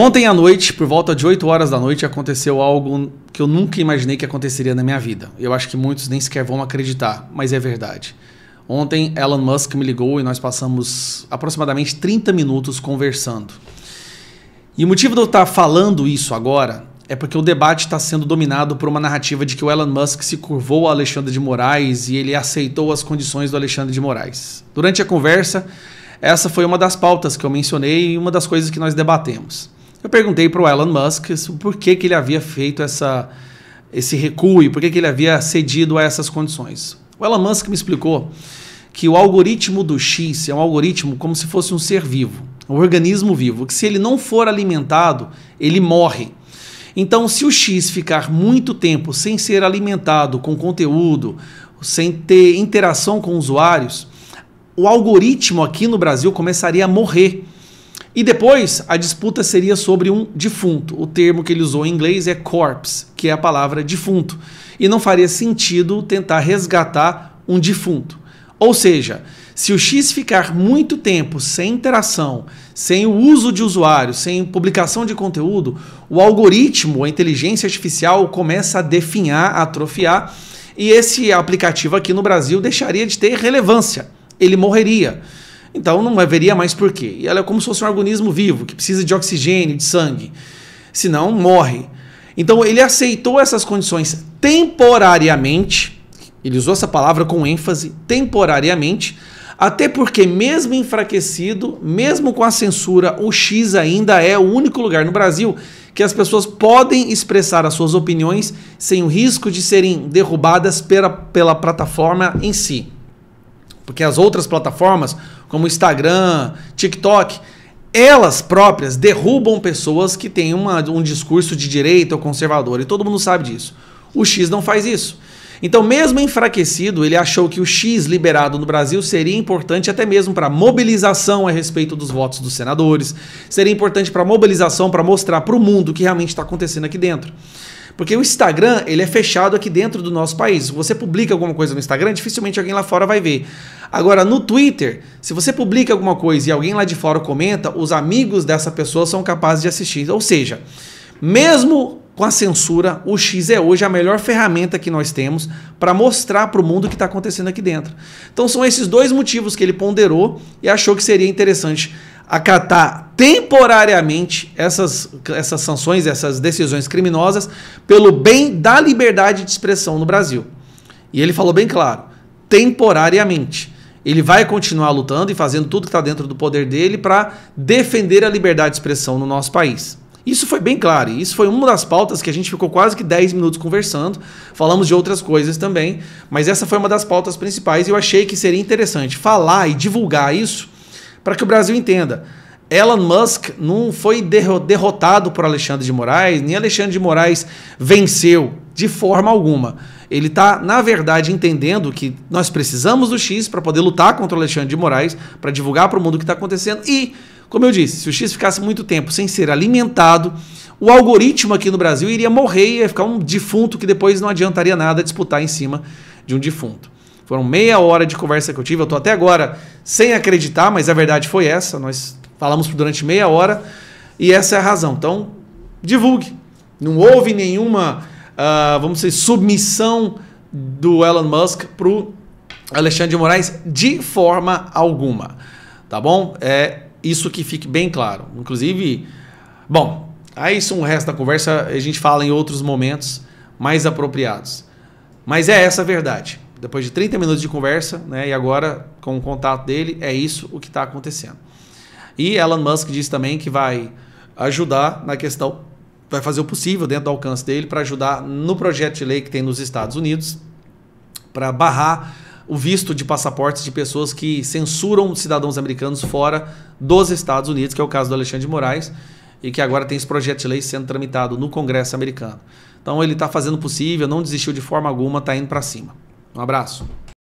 Ontem à noite, por volta de 8 horas da noite, aconteceu algo que eu nunca imaginei que aconteceria na minha vida. Eu acho que muitos nem sequer vão acreditar, mas é verdade. Ontem, Elon Musk me ligou e nós passamos aproximadamente 30 minutos conversando. E o motivo de eu estar falando isso agora é porque o debate está sendo dominado por uma narrativa de que o Elon Musk se curvou a Alexandre de Moraes e ele aceitou as condições do Alexandre de Moraes. Durante a conversa, essa foi uma das pautas que eu mencionei e uma das coisas que nós debatemos. Eu perguntei para o Elon Musk por que, que ele havia feito essa, esse recuo e por que, que ele havia cedido a essas condições. O Elon Musk me explicou que o algoritmo do X é um algoritmo como se fosse um ser vivo, um organismo vivo, que se ele não for alimentado, ele morre. Então, se o X ficar muito tempo sem ser alimentado com conteúdo, sem ter interação com usuários, o algoritmo aqui no Brasil começaria a morrer. E depois a disputa seria sobre um defunto. O termo que ele usou em inglês é corpse, que é a palavra defunto. E não faria sentido tentar resgatar um defunto. Ou seja, se o X ficar muito tempo sem interação, sem o uso de usuário, sem publicação de conteúdo, o algoritmo, a inteligência artificial, começa a definhar, a atrofiar, e esse aplicativo aqui no Brasil deixaria de ter relevância. Ele morreria. Então não haveria mais porquê. E ela é como se fosse um organismo vivo, que precisa de oxigênio, de sangue. Senão morre. Então ele aceitou essas condições temporariamente. Ele usou essa palavra com ênfase, temporariamente. Até porque, mesmo enfraquecido, mesmo com a censura, o X ainda é o único lugar no Brasil que as pessoas podem expressar as suas opiniões sem o risco de serem derrubadas pela, pela plataforma em si. Porque as outras plataformas, como Instagram, TikTok, elas próprias derrubam pessoas que têm uma, um discurso de direita ou conservador, e todo mundo sabe disso. O X não faz isso. Então, mesmo enfraquecido, ele achou que o X liberado no Brasil seria importante até mesmo para mobilização a respeito dos votos dos senadores, seria importante para mobilização para mostrar para o mundo o que realmente está acontecendo aqui dentro. Porque o Instagram, ele é fechado aqui dentro do nosso país. Se você publica alguma coisa no Instagram, dificilmente alguém lá fora vai ver. Agora, no Twitter, se você publica alguma coisa e alguém lá de fora comenta, os amigos dessa pessoa são capazes de assistir. Ou seja, mesmo com a censura, o X é hoje a melhor ferramenta que nós temos para mostrar para o mundo o que está acontecendo aqui dentro. Então são esses dois motivos que ele ponderou e achou que seria interessante acatar temporariamente essas, essas sanções, essas decisões criminosas, pelo bem da liberdade de expressão no Brasil. E ele falou bem claro: temporariamente. Ele vai continuar lutando e fazendo tudo que está dentro do poder dele para defender a liberdade de expressão no nosso país. Isso foi bem claro, isso foi uma das pautas que a gente ficou quase que 10 minutos conversando. Falamos de outras coisas também, mas essa foi uma das pautas principais e eu achei que seria interessante falar e divulgar isso para que o Brasil entenda. Elon Musk não foi derrotado por Alexandre de Moraes, nem Alexandre de Moraes venceu de forma alguma. Ele está, na verdade, entendendo que nós precisamos do X para poder lutar contra o Alexandre de Moraes, para divulgar para o mundo o que está acontecendo. E, como eu disse, se o X ficasse muito tempo sem ser alimentado, o algoritmo aqui no Brasil iria morrer e ia ficar um defunto que depois não adiantaria nada disputar em cima de um defunto. Foram meia hora de conversa que eu tive. Eu tô até agora sem acreditar, mas a verdade foi essa. Nós falamos durante meia hora e essa é a razão. Então, divulgue. Não houve nenhuma, uh, vamos dizer, submissão do Elon Musk para o Alexandre de Moraes de forma alguma. Tá bom? É isso que fique bem claro. Inclusive, bom, aí isso o resto da conversa a gente fala em outros momentos mais apropriados. Mas é essa a verdade depois de 30 minutos de conversa, né? E agora, com o contato dele, é isso o que está acontecendo. E Elon Musk disse também que vai ajudar na questão, vai fazer o possível dentro do alcance dele para ajudar no projeto de lei que tem nos Estados Unidos para barrar o visto de passaportes de pessoas que censuram cidadãos americanos fora dos Estados Unidos, que é o caso do Alexandre de Moraes, e que agora tem esse projeto de lei sendo tramitado no Congresso americano. Então ele está fazendo o possível, não desistiu de forma alguma, está indo para cima. Um abraço.